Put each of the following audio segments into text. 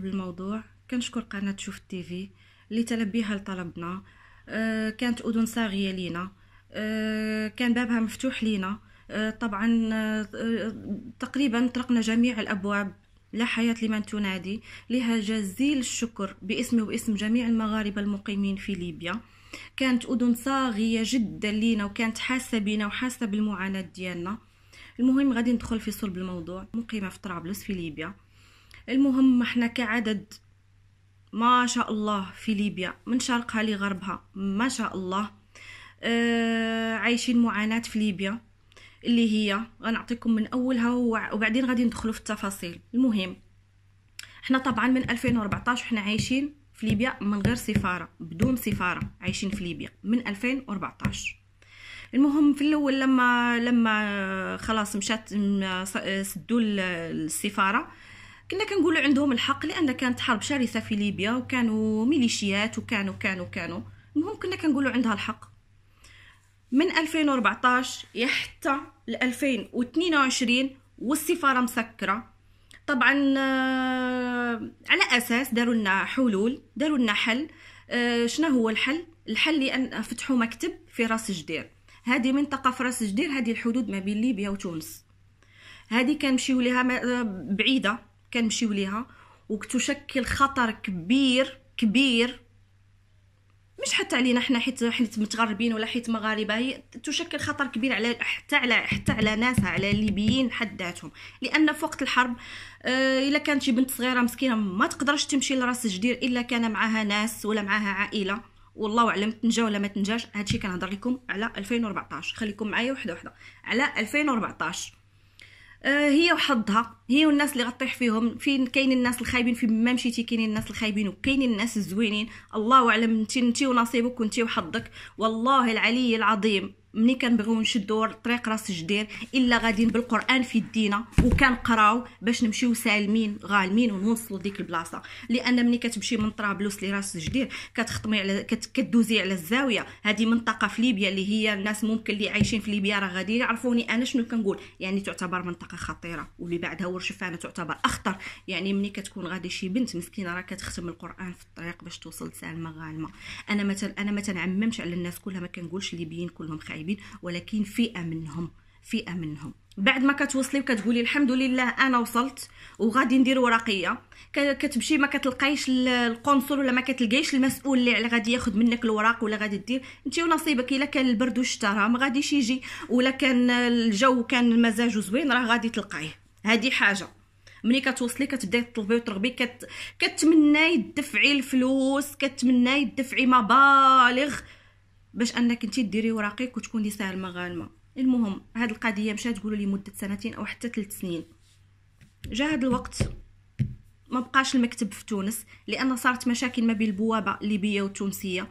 بالموضوع كنشكر قناة شوف التيفي اللي تلبيها لطلبنا أه كانت أذن صاغية لينا أه كان بابها مفتوح لينا أه طبعا أه تقريبا طرقنا جميع الأبواب لا حياة لمن تنادي لها جزيل الشكر باسمي وباسم جميع المغاربة المقيمين في ليبيا كانت أذن صاغية جدا لينا وكانت حاسة بينا وحاسة بالمعاناة ديالنا المهم غادي ندخل في صلب الموضوع مقيمة في طرابلس في ليبيا المهم احنا كعدد ما شاء الله في ليبيا من شرقها لغربها ما شاء الله آه عايشين معاناة في ليبيا اللي هي غنعطيكم من اولها وبعدين غادي ندخلوا في التفاصيل المهم احنا طبعا من 2014 احنا عايشين في ليبيا من غير سفاره بدون سفاره عايشين في ليبيا من 2014 المهم في الاول لما لما خلاص مشات سدوا السفاره كنا كنقولوا عندهم الحق لان كانت حرب شرسه في ليبيا وكانوا ميليشيات وكانوا كانوا كانوا المهم كنا كنقولوا عندها الحق من 2014 حتى ل 2022 والسفاره مسكره طبعا آه، على اساس داروا لنا حلول داروا لنا حل آه، شنو هو الحل الحل لان فتحوا مكتب في راس جدير هذه منطقه في راس جدير هذه الحدود ما بين ليبيا وتونس هذه كنمشيو لها آه، بعيده كنمشيو ليها وكتشكل خطر كبير كبير مش حتى علينا حنا حيت حيت متغربين ولا حيت مغاربه هي تشكل خطر كبير على حتى على حتى على ناسها على الليبيين حد ذاتهم لان في وقت الحرب آه، الا كانت شي بنت صغيره مسكينه ما تقدرش تمشي لراس الجدير الا كان معاها ناس ولا معاها عائله والله اعلم تنجا ولا ما تنجاش هادشي كنهضر لكم على 2014 خليكم معايا وحده وحده على 2014 آه، هي وحظها هي والناس اللي غطيح فيهم فين كاين الناس الخايبين فين ما مشيتي كاينين الناس الخايبين وكاينين الناس الزوينين الله اعلم انت انت ونصيبك وانت وحظك والله العلي العظيم ملي كنبغيو نشدو الطريق راس جدير الا غاديين بالقران في يدينا وكنقراو باش نمشيو سالمين غالمين ونوصلوا ديك البلاصه لان ملي كتمشي من طرابلس لراس جدير كتخطمي على كت... كدوزي على الزاويه هذه منطقه في ليبيا اللي هي الناس ممكن اللي عايشين في ليبيا راه غادي يعرفوني انا شنو كنقول يعني تعتبر منطقه خطيره واللي بعدها ورشفانه تعتبر اخطر يعني ملي كتكون غادي شي بنت مسكينه راه كتختم القران في الطريق باش توصل سالمه غالمه انا مثلا انا ما تنعممش على الناس كلها ما كنقولش الليبيين كلهم خايبين اللاعبين ولكن فئه منهم فئه منهم بعد ما كتوصلي وكتقولي الحمد لله انا وصلت وغادي ندير ورقيه كتمشي ما كتلقايش القنصل ولا ما كتلقايش المسؤول اللي على غادي ياخذ منك الوراق ولا غادي دير انت ونصيبك الا كان البرد والشتاء راه ما غاديش يجي ولا كان الجو كان المزاج زوين راه غادي تلقايه هذه حاجه ملي كتوصلي كتبداي تطلبي وترغبي كت... كتمناي تدفعي الفلوس كتمناي تدفعي مبالغ باش انك انت ديري وراقك وتكوني سالمه مغالمه المهم هاد القضيه مشات تقولوا لي مده سنتين او حتى ثلاث سنين جا هاد الوقت ما بقاش المكتب في تونس لان صارت مشاكل ما بين البوابه الليبيه والتونسيه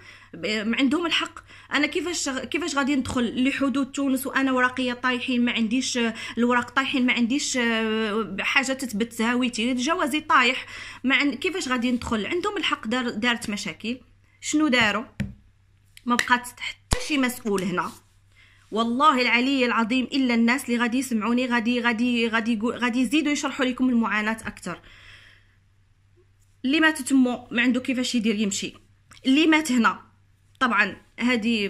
عندهم الحق انا كيفاش كيفاش غادي ندخل لحدود تونس وانا ورقيه طايحين ما عنديش الوراق طايحين ما عنديش حاجه تثبت هويتي جوازي طايح ما عن... كيفاش غادي ندخل عندهم الحق دار دارت مشاكل شنو داروا ما بقات حتى شي مسؤول هنا والله العلي العظيم الا الناس اللي غادي يسمعوني غادي غادي غادي غادي يزيدوا يشرحوا لكم المعاناه اكثر اللي مات تمو ما عنده كيفاش يدير يمشي اللي مات هنا طبعا هذه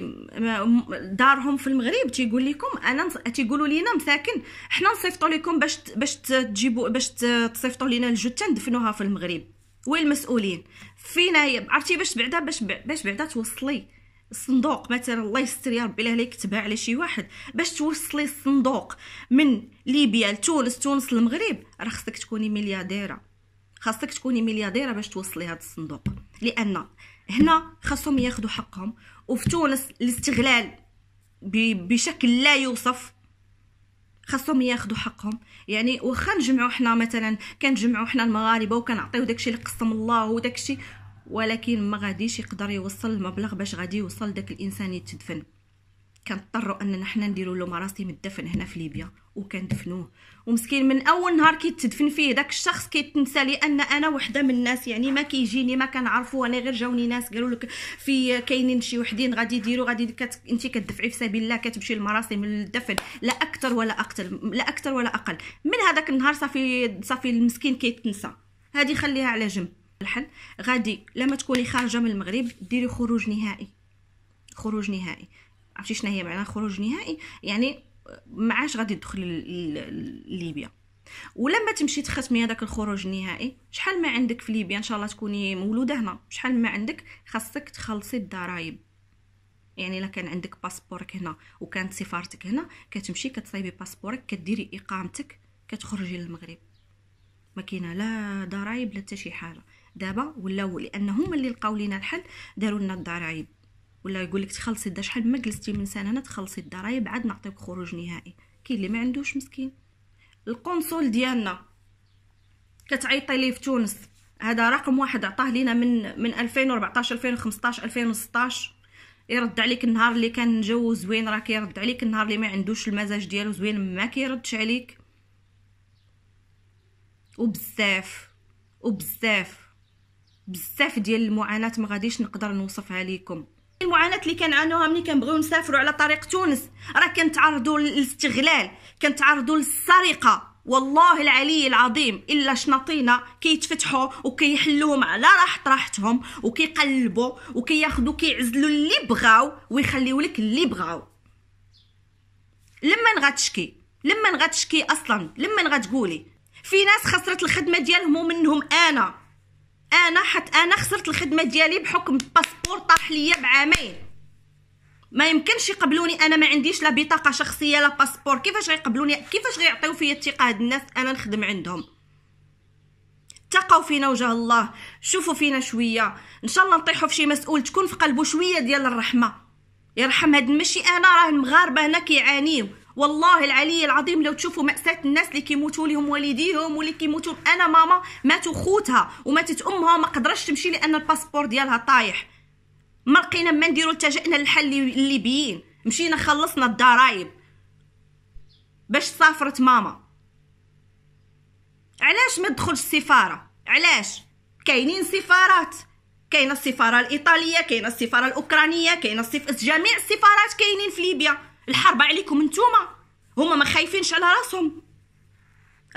دارهم في المغرب تيقول لكم انا تيقولوا لينا مساكن حنا نصيفطوا لكم باش باش تجيبوا باش تصيفطوا لينا الجثه ندفنوها في المغرب وين المسؤولين فينا عرفتي باش بعدا باش باش بعدا توصلي الصندوق مثلا الله يستر يا ربي لا يكتبها على شي واحد باش توصلي الصندوق من ليبيا لتونس تونس المغرب راه خصك تكوني مليارديره خاصك تكوني مليارديره باش توصلي هذا الصندوق لان هنا خاصهم ياخذوا حقهم وفي تونس الاستغلال بشكل لا يوصف خاصهم ياخذوا حقهم يعني واخا نجمعوا حنا مثلا كنجمعوا حنا المغاربه وكنعطيو داكشي اللي قسم الله وداكشي ولكن ما غاديش يقدر يوصل المبلغ باش غادي يوصل داك الانسان يتدفن كنضطروا اننا حنا نديروا له مراسم الدفن هنا في ليبيا وكندفنوه ومسكين من اول نهار كيتدفن فيه داك الشخص كيتنسى لان انا وحده من الناس يعني ما كيجيني ما كنعرفو انا غير جاوني ناس قالوا لك في كاينين شي وحدين غادي يديروا غادي كت... انت كتدفعي في سبيل الله كتمشي لمراسم الدفن لا اكثر ولا اقل لا اكثر ولا اقل من هذاك النهار صافي صافي المسكين كيتنسى هذه خليها على جنب الحل غادي لما تكوني خارجه من المغرب ديري خروج نهائي خروج نهائي عرفتي شنو هي معناها خروج نهائي يعني معاش غادي تدخلي ليبيا ولما تمشي تختمي هذاك الخروج النهائي شحال ما عندك في ليبيا ان شاء الله تكوني مولوده هنا شحال ما عندك خاصك تخلصي الضرائب يعني الا كان عندك باسبورك هنا وكانت سفارتك هنا كتمشي كتصايبي باسبورك كديري اقامتك كتخرجي للمغرب ما كاينه لا ضرائب لا حتى شي حاجه دابا ولاو لان هما اللي لقاو لينا الحل داروا لنا الضرايب ولا يقول لك تخلصي الدار شحال ما جلستي من سنه تخلصي الضرايب عاد نعطيك خروج نهائي كاين اللي ما عندوش مسكين القنصل ديالنا كتعيطي ليه في تونس هذا رقم واحد عطاه لينا من من 2014 2015 2016 يرد عليك النهار اللي كان جو زوين راه كيرد عليك النهار اللي ما عندوش المزاج ديالو زوين ما كيردش عليك وبزاف وبزاف بزاف ديال المعاناه ما غاديش نقدر نوصفها لكم المعاناه اللي كنعانوها ملي كنبغيو نسافروا على طريق تونس راه كنتعرضوا للاستغلال كنتعرضوا للسرقه والله العلي العظيم الا شناطينا كيتفتحوا وكيحلوهم على راحت راحتهم وكيقلبوا وكياخذوا كيعزلوا اللي بغاو ويخليو لك اللي بغاو لما غتشكي لما غتشكي اصلا لما غتقولي في ناس خسرت الخدمه ديالهم ومنهم انا انا حت انا خسرت الخدمه ديالي بحكم الباسبور طاح ليا بعامين ما يمكنش يقبلوني انا ما عنديش لا بطاقه شخصيه لا باسبور كيفاش غيقبلوني كيفاش غيعطيو فيا الثقه هاد الناس انا نخدم عندهم تقوا فينا وجه الله شوفوا فينا شويه ان شاء الله نطيحوا في شي مسؤول تكون في قلبه شويه ديال الرحمه يرحم هاد ماشي انا راه المغاربه هنا كيعانيو والله العلي العظيم لو تشوفوا مأساة الناس اللي كيموتوا لهم والديهم واللي كيموتوا انا ماما ماتوا خوتها وماتت امها ما قدرتش تمشي لان الباسبور ديالها طايح ما لقينا ما نديروا التجأنا للحل الليبيين مشينا خلصنا الضرايب باش سافرت ماما علاش ما تدخلش السفاره علاش كاينين سفارات كاينه السفاره الايطاليه كاينه السفاره الاوكرانيه كاينه السف... جميع السفارات كاينين في ليبيا الحرب عليكم نتوما هما ما خايفينش على راسهم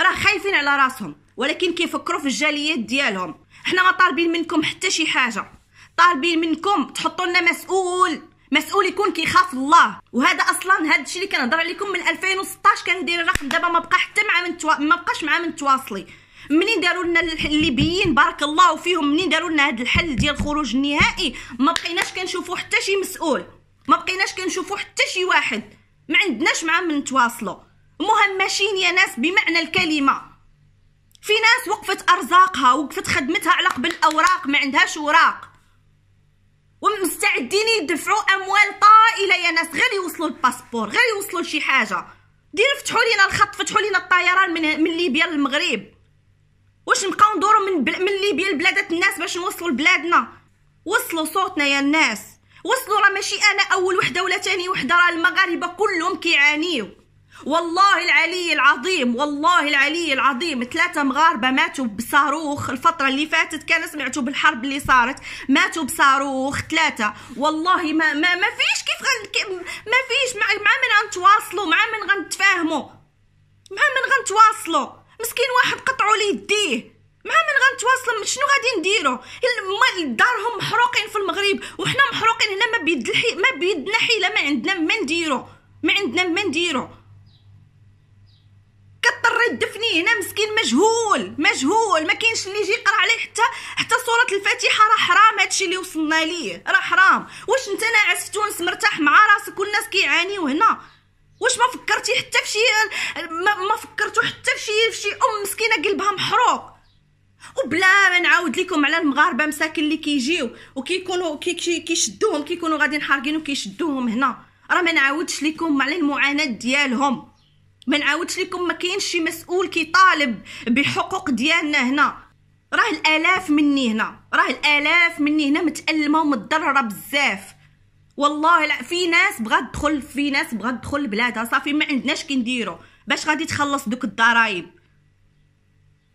راه خايفين على راسهم ولكن كيفكروا في الجاليات ديالهم حنا ما طالبين منكم حتى شي حاجه طالبين منكم تحطوا لنا مسؤول مسؤول يكون كيخاف الله وهذا اصلا هذا الشيء اللي كنهضر عليكم من 2016 كندير الرقم دابا ما بقى حتى مع من توا... ما بقاش مع من تواصلي منين داروا لنا الليبيين بارك الله فيهم منين داروا لنا هذا الحل ديال الخروج النهائي ما بقيناش كنشوفوا حتى شي مسؤول ما بقيناش كنشوفوا حتى شي واحد ما عندناش معاه من نتواصلوا مهمشين يا ناس بمعنى الكلمه في ناس وقفت ارزاقها وقفت خدمتها على قبل الاوراق ما عندهاش اوراق ومستعدين يدفعوا اموال طائله يا ناس غير يوصلوا الباسبور غير يوصلوا لشي حاجه دير فتحوا لينا الخط فتحوا لينا الطيران من من ليبيا للمغرب واش نبقاو ندورو من بل... من ليبيا لبلادات الناس باش نوصلوا لبلادنا وصلوا صوتنا يا الناس وصلوا راه ماشي انا اول وحده ولا ثاني وحده راه المغاربه كلهم كيعانيو والله العلي العظيم والله العلي العظيم ثلاثة مغاربة ماتوا بصاروخ الفترة اللي فاتت كان سمعتوا بالحرب اللي صارت ماتوا بصاروخ ثلاثة والله ما ما, ما فيش كيف غن ما فيش مع, مع من غنتواصلوا مع من غنتفاهموا مع من غنتواصلوا مسكين واحد قطعوا لي يديه مع من غنتواصلوا شنو غادي نديروا دارهم محروقين في المغرب وحنا محروقين هنا ما بيد الحي... ما بيدنا حيله ما عندنا ما نديروا ما عندنا ما نديروا كطري يدفني هنا مسكين مجهول مجهول ما كاينش اللي يجي يقرا عليه حتى حتى سوره الفاتحه راه حرام هادشي اللي وصلنا ليه راه حرام واش انت ناعس في تونس مرتاح مع راسك والناس كيعانيو هنا واش ما فكرتي حتى في شي ما, فكرتو حتى في شي ام مسكينه قلبها محروق وبلا ما نعاود لكم على المغاربه مساكن اللي كيجيو وكيكونوا كيشدوهم كيكونوا غاديين حارقين وكيشدوهم هنا راه ما نعاودش لكم على المعاناه ديالهم ما نعاودش لكم ما كاينش شي مسؤول كيطالب بحقوق ديالنا هنا راه الالاف مني هنا راه الالاف مني هنا متالمه ومتضرره بزاف والله لا في ناس بغات تدخل في ناس بغات تدخل لبلادها صافي ما عندناش كنديرو باش غادي تخلص دوك الضرايب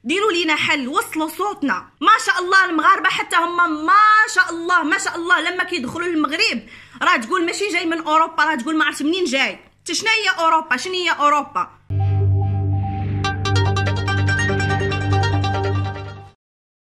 ديروا لينا حل وصلوا صوتنا ما شاء الله المغاربه حتى هما ما شاء الله ما شاء الله لما كيدخلوا للمغرب راه تقول ماشي جاي من اوروبا راه تقول ما عرفت منين جاي شنو هي اوروبا شنو هي اوروبا